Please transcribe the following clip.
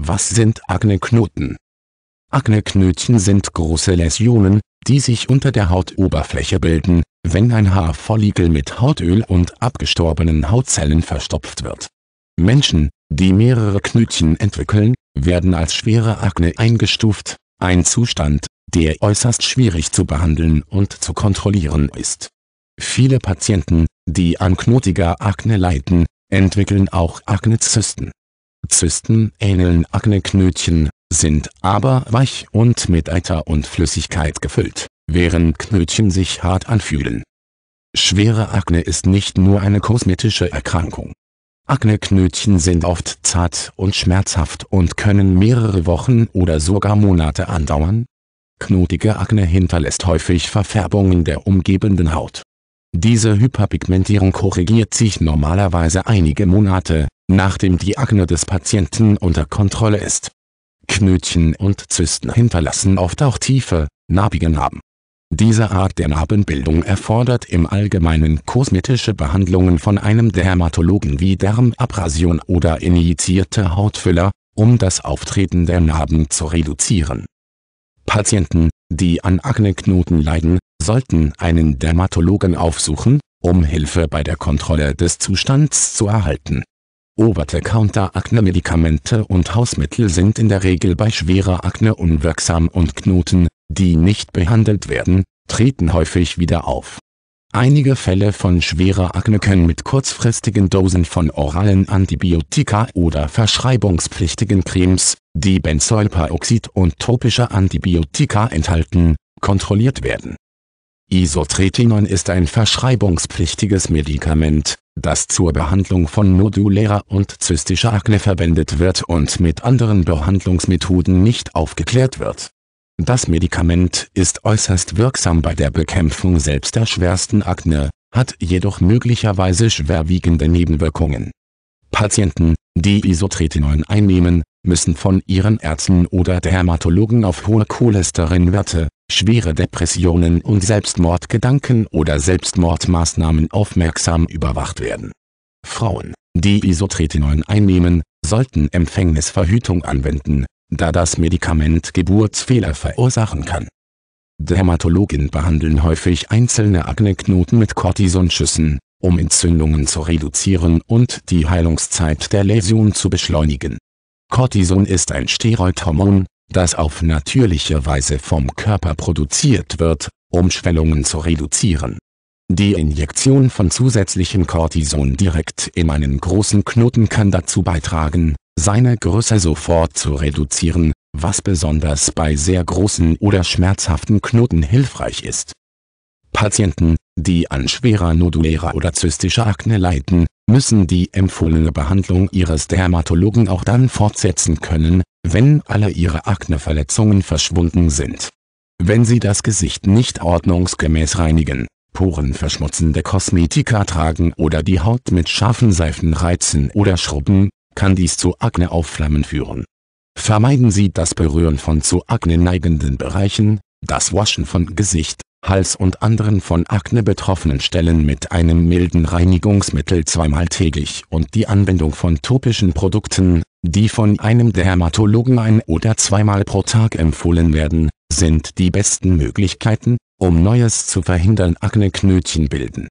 Was sind Akneknoten? Akneknötchen sind große Läsionen, die sich unter der Hautoberfläche bilden, wenn ein Haarfollikel mit Hautöl und abgestorbenen Hautzellen verstopft wird. Menschen, die mehrere Knötchen entwickeln, werden als schwere Akne eingestuft, ein Zustand, der äußerst schwierig zu behandeln und zu kontrollieren ist. Viele Patienten, die an knotiger Akne leiden, entwickeln auch Aknezysten Zysten ähneln Akneknötchen, sind aber weich und mit Eiter und Flüssigkeit gefüllt, während Knötchen sich hart anfühlen. Schwere Akne ist nicht nur eine kosmetische Erkrankung. Akneknötchen sind oft zart und schmerzhaft und können mehrere Wochen oder sogar Monate andauern. Knotige Akne hinterlässt häufig Verfärbungen der umgebenden Haut diese Hyperpigmentierung korrigiert sich normalerweise einige Monate, nachdem die Akne des Patienten unter Kontrolle ist. Knötchen und Zysten hinterlassen oft auch tiefe, narbige Narben. Diese Art der Narbenbildung erfordert im Allgemeinen kosmetische Behandlungen von einem Dermatologen wie Dermabrasion oder injizierte Hautfüller, um das Auftreten der Narben zu reduzieren. Patienten, die an Akneknoten leiden, sollten einen Dermatologen aufsuchen, um Hilfe bei der Kontrolle des Zustands zu erhalten. Over-the-Counter-Akne-Medikamente und Hausmittel sind in der Regel bei schwerer Akne unwirksam und Knoten, die nicht behandelt werden, treten häufig wieder auf. Einige Fälle von schwerer Akne können mit kurzfristigen Dosen von oralen Antibiotika oder verschreibungspflichtigen Cremes, die Benzoylperoxid und topische Antibiotika enthalten, kontrolliert werden Isotretinoin ist ein verschreibungspflichtiges Medikament, das zur Behandlung von nodulärer und zystischer Akne verwendet wird und mit anderen Behandlungsmethoden nicht aufgeklärt wird. Das Medikament ist äußerst wirksam bei der Bekämpfung selbst der schwersten Akne, hat jedoch möglicherweise schwerwiegende Nebenwirkungen. Patienten, die Isotretinoin einnehmen, müssen von ihren Ärzten oder Dermatologen auf hohe Cholesterinwerte, schwere Depressionen und Selbstmordgedanken oder Selbstmordmaßnahmen aufmerksam überwacht werden. Frauen, die Isotretinoin einnehmen, sollten Empfängnisverhütung anwenden, da das Medikament Geburtsfehler verursachen kann. Dermatologen behandeln häufig einzelne Akneknoten mit Cortisonschüssen, um Entzündungen zu reduzieren und die Heilungszeit der Läsion zu beschleunigen. Cortison ist ein Steroidhormon, das auf natürliche Weise vom Körper produziert wird, um Schwellungen zu reduzieren. Die Injektion von zusätzlichem Cortison direkt in einen großen Knoten kann dazu beitragen, seine Größe sofort zu reduzieren, was besonders bei sehr großen oder schmerzhaften Knoten hilfreich ist. Patienten, die an schwerer nodulärer oder zystischer Akne leiden, müssen die empfohlene Behandlung ihres Dermatologen auch dann fortsetzen können, wenn alle ihre Akneverletzungen verschwunden sind. Wenn Sie das Gesicht nicht ordnungsgemäß reinigen, porenverschmutzende Kosmetika tragen oder die Haut mit scharfen Seifen reizen oder schrubben, kann dies zu Akneaufflammen führen. Vermeiden Sie das Berühren von zu Akne neigenden Bereichen, das Waschen von Gesicht, Hals und anderen von Akne betroffenen Stellen mit einem milden Reinigungsmittel zweimal täglich und die Anwendung von topischen Produkten, die von einem Dermatologen ein- oder zweimal pro Tag empfohlen werden, sind die besten Möglichkeiten, um Neues zu verhindern Akneknötchen bilden